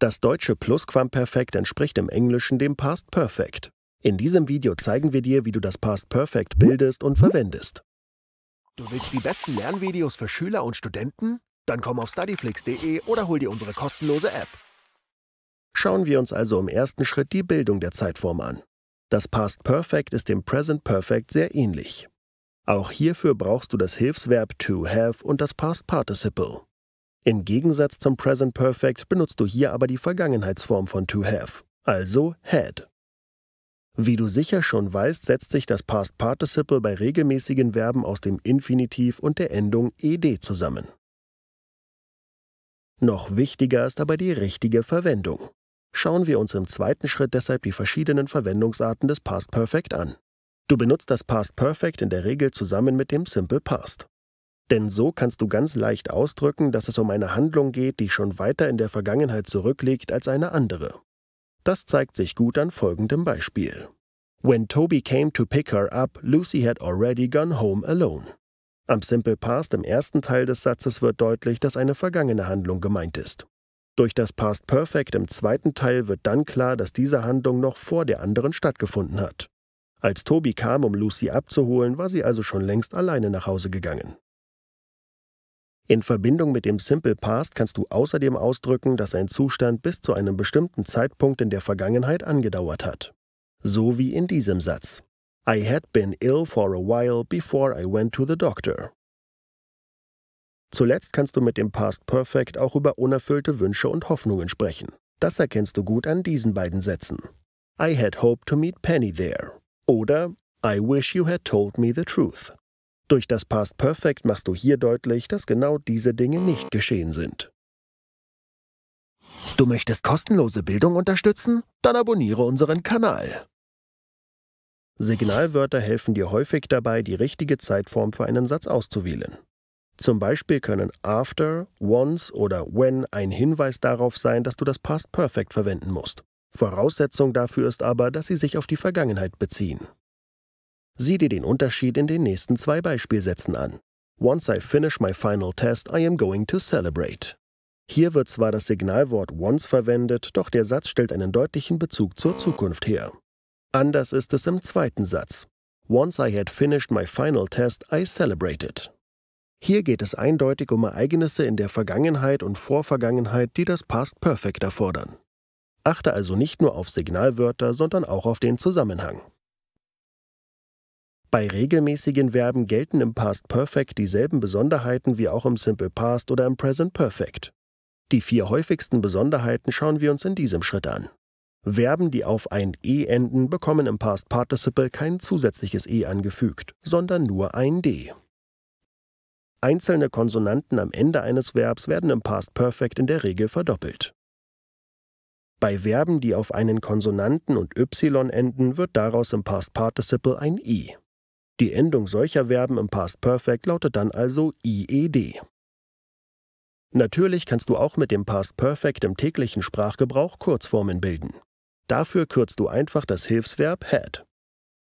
Das deutsche Plusquamperfekt entspricht im Englischen dem Past Perfect. In diesem Video zeigen wir dir, wie du das Past Perfect bildest und verwendest. Du willst die besten Lernvideos für Schüler und Studenten? Dann komm auf studyflix.de oder hol dir unsere kostenlose App. Schauen wir uns also im ersten Schritt die Bildung der Zeitform an. Das Past Perfect ist dem Present Perfect sehr ähnlich. Auch hierfür brauchst du das Hilfsverb to have und das Past Participle. Im Gegensatz zum Present Perfect benutzt du hier aber die Vergangenheitsform von to have, also had. Wie du sicher schon weißt, setzt sich das Past Participle bei regelmäßigen Verben aus dem Infinitiv und der Endung ed zusammen. Noch wichtiger ist aber die richtige Verwendung. Schauen wir uns im zweiten Schritt deshalb die verschiedenen Verwendungsarten des Past Perfect an. Du benutzt das Past Perfect in der Regel zusammen mit dem Simple Past. Denn so kannst du ganz leicht ausdrücken, dass es um eine Handlung geht, die schon weiter in der Vergangenheit zurückliegt als eine andere. Das zeigt sich gut an folgendem Beispiel. When Toby came to pick her up, Lucy had already gone home alone. Am Simple Past im ersten Teil des Satzes wird deutlich, dass eine vergangene Handlung gemeint ist. Durch das Past Perfect im zweiten Teil wird dann klar, dass diese Handlung noch vor der anderen stattgefunden hat. Als Toby kam, um Lucy abzuholen, war sie also schon längst alleine nach Hause gegangen. In Verbindung mit dem Simple Past kannst du außerdem ausdrücken, dass ein Zustand bis zu einem bestimmten Zeitpunkt in der Vergangenheit angedauert hat. So wie in diesem Satz. I had been ill for a while before I went to the doctor. Zuletzt kannst du mit dem Past Perfect auch über unerfüllte Wünsche und Hoffnungen sprechen. Das erkennst du gut an diesen beiden Sätzen. I had hoped to meet Penny there. Oder I wish you had told me the truth. Durch das Past Perfect machst du hier deutlich, dass genau diese Dinge nicht geschehen sind. Du möchtest kostenlose Bildung unterstützen? Dann abonniere unseren Kanal. Signalwörter helfen dir häufig dabei, die richtige Zeitform für einen Satz auszuwählen. Zum Beispiel können after, once oder when ein Hinweis darauf sein, dass du das Past Perfect verwenden musst. Voraussetzung dafür ist aber, dass sie sich auf die Vergangenheit beziehen. Sieh dir den Unterschied in den nächsten zwei Beispielsätzen an. Once I finish my final test, I am going to celebrate. Hier wird zwar das Signalwort once verwendet, doch der Satz stellt einen deutlichen Bezug zur Zukunft her. Anders ist es im zweiten Satz. Once I had finished my final test, I celebrated. Hier geht es eindeutig um Ereignisse in der Vergangenheit und Vorvergangenheit, die das Past Perfect erfordern. Achte also nicht nur auf Signalwörter, sondern auch auf den Zusammenhang. Bei regelmäßigen Verben gelten im Past Perfect dieselben Besonderheiten wie auch im Simple Past oder im Present Perfect. Die vier häufigsten Besonderheiten schauen wir uns in diesem Schritt an. Verben, die auf ein e enden, bekommen im Past Participle kein zusätzliches e angefügt, sondern nur ein d. Einzelne Konsonanten am Ende eines Verbs werden im Past Perfect in der Regel verdoppelt. Bei Verben, die auf einen Konsonanten und y enden, wird daraus im Past Participle ein i. Die Endung solcher Verben im Past Perfect lautet dann also IED. Natürlich kannst du auch mit dem Past Perfect im täglichen Sprachgebrauch Kurzformen bilden. Dafür kürzt du einfach das Hilfsverb had.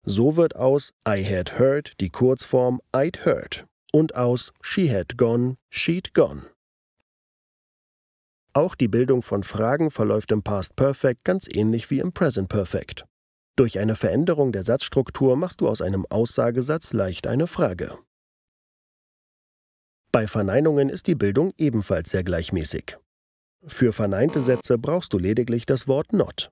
So wird aus I had heard die Kurzform I'd heard und aus she had gone she'd gone. Auch die Bildung von Fragen verläuft im Past Perfect ganz ähnlich wie im Present Perfect. Durch eine Veränderung der Satzstruktur machst du aus einem Aussagesatz leicht eine Frage. Bei Verneinungen ist die Bildung ebenfalls sehr gleichmäßig. Für verneinte Sätze brauchst du lediglich das Wort not.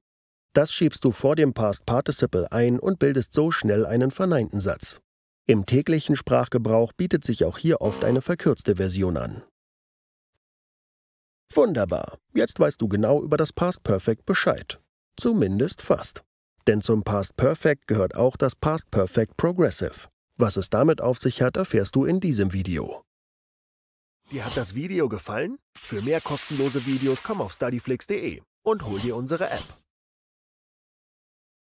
Das schiebst du vor dem Past Participle ein und bildest so schnell einen verneinten Satz. Im täglichen Sprachgebrauch bietet sich auch hier oft eine verkürzte Version an. Wunderbar, jetzt weißt du genau über das Past Perfect Bescheid. Zumindest fast. Denn zum Past Perfect gehört auch das Past Perfect Progressive. Was es damit auf sich hat, erfährst du in diesem Video. Dir hat das Video gefallen? Für mehr kostenlose Videos komm auf studyflix.de und hol dir unsere App.